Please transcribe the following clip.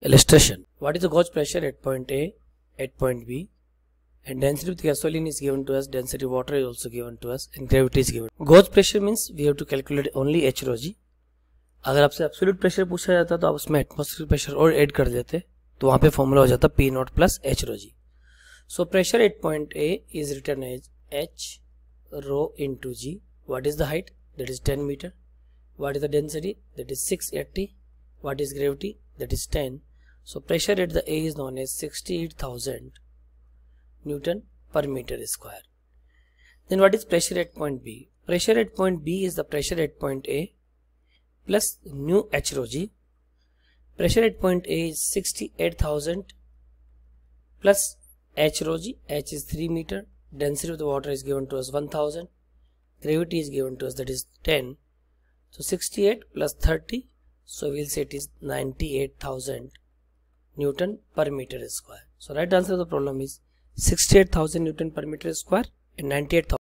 Illustration. What is the gauge pressure at point A, at point B? And density of the gasoline is given to us, density of water is also given to us, and gravity is given. Gauge pressure means we have to calculate only h rho g. अगर आपसे absolute pressure पूछा जाता तो आप उसमें atmospheric pressure और add कर देते तो वहाँ पे फॉर्मूला हो जाता P naught plus H rho G so pressure at point A is written as H rho into G what is is height that is इज 10 metre what is the density that is 680 eighty what is gravity that is So pressure at the A is known as 68,000 Newton per meter square. Then what is pressure at point B? Pressure at point B is the pressure at point A plus nu h rho g. Pressure at point A is 68,000 plus h rho g. h is 3 meter. Density of the water is given to us 1000. Gravity is given to us that is 10. So 68 plus 30. So we'll say it is 98,000 Newton per meter square. So right answer to the problem is 68,000 Newton per meter square and 98,000